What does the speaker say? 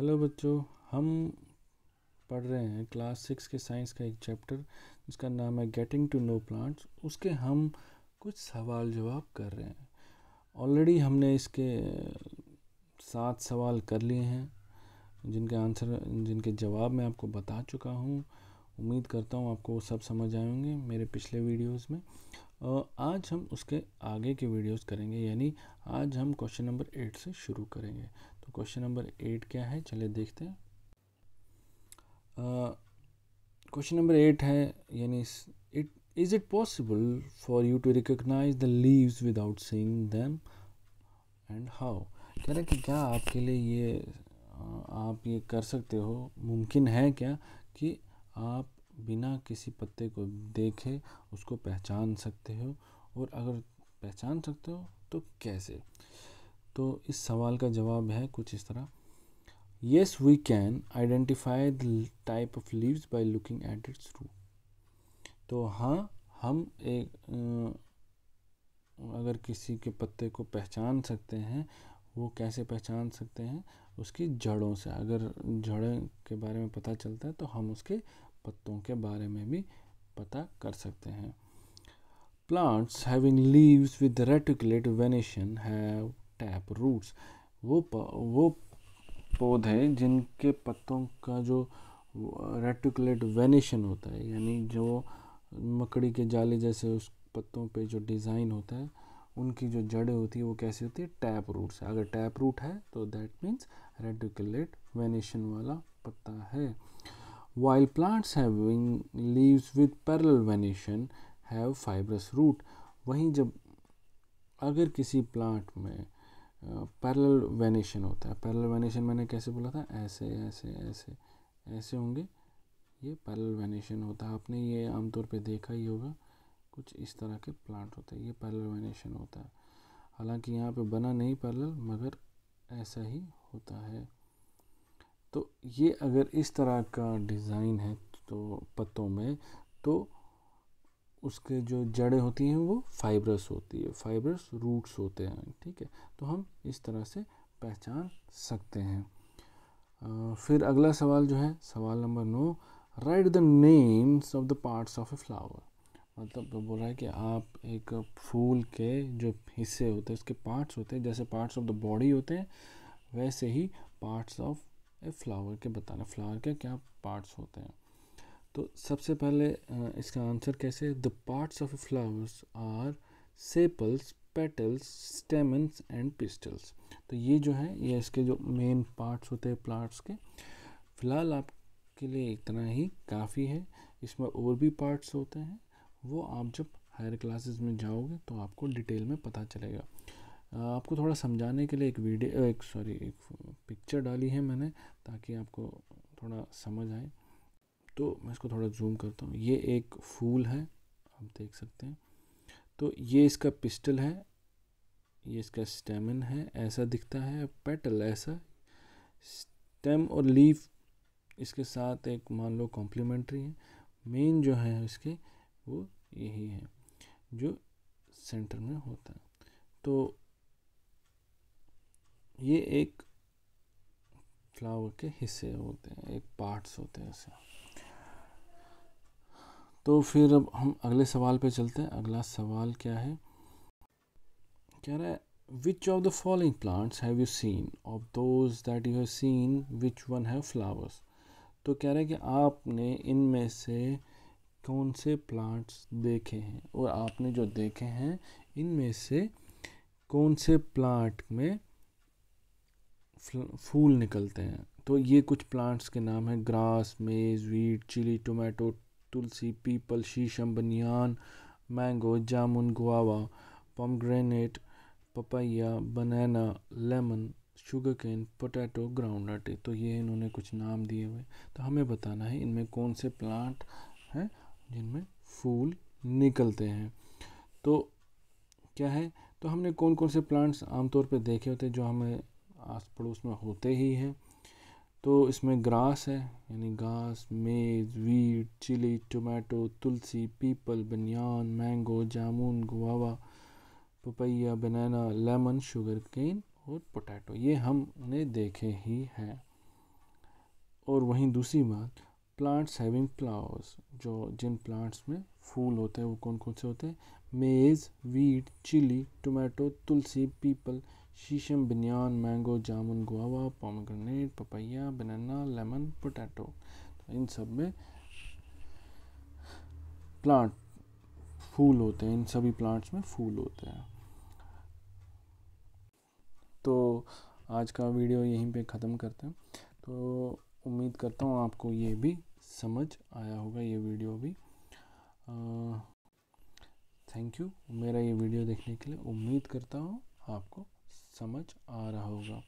hello बच्चों हम पढ़ रहे हैं क्लास सिक्स के साइंस का एक चैप्टर जिसका नाम है गेटिंग टू नो प्लांट्स उसके हम कुछ सवाल जवाब कर रहे हैं ऑलरेडी हमने इसके सात सवाल कर लिए हैं जिनके आंसर जिनके जवाब मैं आपको बता चुका हूँ उम्मीद करता हूँ आपको वो सब समझ आएंगे मेरे पिछले वीडियोस में आज हम उसके आगे के वीडियोस करेंगे यानी आज हम क्वेश्चन नंबर एट से शुरू करेंगे तो क्वेश्चन नंबर एट क्या है चलिए देखते हैं क्वेश्चन नंबर एट है यानी it is it possible for you to recognise the leaves without seeing them and how कह रहे कि क्या आपके लिए ये आप ये कर सकते हो मुमकिन है क्या कि आप बिना किसी पत्ते को देखे उसको पहचान सकते हो और अगर पहचान सकते हो तो कैसे तो इस सवाल का जवाब है कुछ इस तरह yes we can identify the type of leaves by looking at its root तो हाँ हम एक अगर किसी के पत्ते को पहचान सकते हैं वो कैसे पहचान सकते हैं उसकी जड़ों से अगर जड़ों के बारे में पता चलता है तो हम उसके पत्तों के बारे में भी पता कर सकते हैं plants having leaves with reticulate venation have tap roots वो प, वो पौधे जिनके पत्तों का जो रेटिकुलेट वेनेशन होता है यानी जो मकड़ी के जाले जैसे उस पत्तों पे जो डिज़ाइन होता है उनकी जो जड़ें होती है वो कैसी होती है टैप रूट से अगर टैप रूट है तो दैट मीन्स रेडिकुलेट वेनेशन वाला पत्ता है while plants having leaves with parallel venation have fibrous root वहीं जब अगर किसी प्लांट में पैरेलल वेनेशन होता है पैरेलल वेनेशन मैंने कैसे बोला था ऐसे ऐसे ऐसे ऐसे होंगे ये पैरेलल वेनेशन होता है आपने ये आमतौर पे देखा ही होगा कुछ इस तरह के प्लांट होते हैं ये पैरेलल वेनेशन होता है हालांकि यहाँ पे बना नहीं पैरेलल मगर ऐसा ही होता है तो ये अगर इस तरह का डिज़ाइन है तो पत्तों में तो उसके जो जड़ें होती हैं वो फाइब्रस होती है फाइब्रस रूट्स होते हैं ठीक है तो हम इस तरह से पहचान सकते हैं आ, फिर अगला सवाल जो है सवाल नंबर नौ write the names of the parts of a flower मतलब तो बोल रहा है कि आप एक फूल के जो हिस्से होते हैं उसके पार्ट्स होते हैं जैसे पार्ट्स ऑफ द बॉडी होते हैं वैसे ही पार्ट्स ऑफ ए फ्लावर के बताना फ्लावर के क्या पार्ट्स होते हैं तो सबसे पहले इसका आंसर कैसे the parts of flowers are sepals petals stamens and pistils तो ये जो है ये इसके जो मेन पार्ट्स होते हैं प्लांट्स के फ़िलहाल आपके लिए इतना ही काफ़ी है इसमें और भी पार्ट्स होते हैं वो आप जब हायर क्लासेस में जाओगे तो आपको डिटेल में पता चलेगा आपको थोड़ा समझाने के लिए एक वीडियो एक सॉरी एक पिक्चर डाली है मैंने ताकि आपको थोड़ा समझ आए तो मैं इसको थोड़ा जूम करता हूँ ये एक फूल है आप देख सकते हैं तो ये इसका पिस्टल है ये इसका स्टेमन है ऐसा दिखता है पेटल ऐसा स्टेम और लीफ इसके साथ एक मान लो कॉम्प्लीमेंट्री है मेन जो है इसके वो यही है जो सेंटर में होता है तो ये एक फ्लावर के हिस्से होते हैं एक पार्ट्स होते हैं ऐसे तो फिर अब हम अगले सवाल पे चलते हैं अगला सवाल क्या है कह रहा है of the following following have you seen of of those that you have seen which one have तो कह रहे हैं कि आपने इनमें से कौन से प्लांट्स देखे हैं और आपने जो देखे हैं इनमें से कौन से प्लांट में फूल निकलते हैं तो ये कुछ प्लांट्स के नाम हैं grass maize wheat chilli tomato tulsi peepal sheesham banyan mango jamun guava pomegranate papaya banana lemon sugar cane potato groundnut तो ये इन्होंने कुछ नाम दिए हुए तो हमें बताना है इनमें कौन से प्लांट हैं जिनमें फूल निकलते हैं तो क्या है तो हमने कौन कौन से प्लांट्स आमतौर पर देखे होते हैं जो हमें आस पड़ोस में होते ही हैं तो इसमें ग्रास है यानी घास maize wheat chilli tomato tulsi peepal banyan mango jamun guava papaya banana lemon sugar cane और पोटैटो ये हमने देखे ही हैं और वहीं दूसरी बात प्लांट्स हैविंग फ्लावर्स जो जिन प्लांट्स में फूल होते हैं वो कौन कौन से होते हैं maize wheat chilli tomato tulsi peepal sheesham banyan mango jamun guava pomegranate papaya banana lemon potato तो इन सब में प्लांट फूल होते हैं इन सभी प्लांट्स में फूल होते हैं तो आज का वीडियो यहीं पे ख़त्म करते हैं तो उम्मीद करता हूँ आपको ये भी समझ आया होगा ये वीडियो भी थैंक यू मेरा ये वीडियो देखने के लिए उम्मीद करता हूँ आपको समझ आ रहा होगा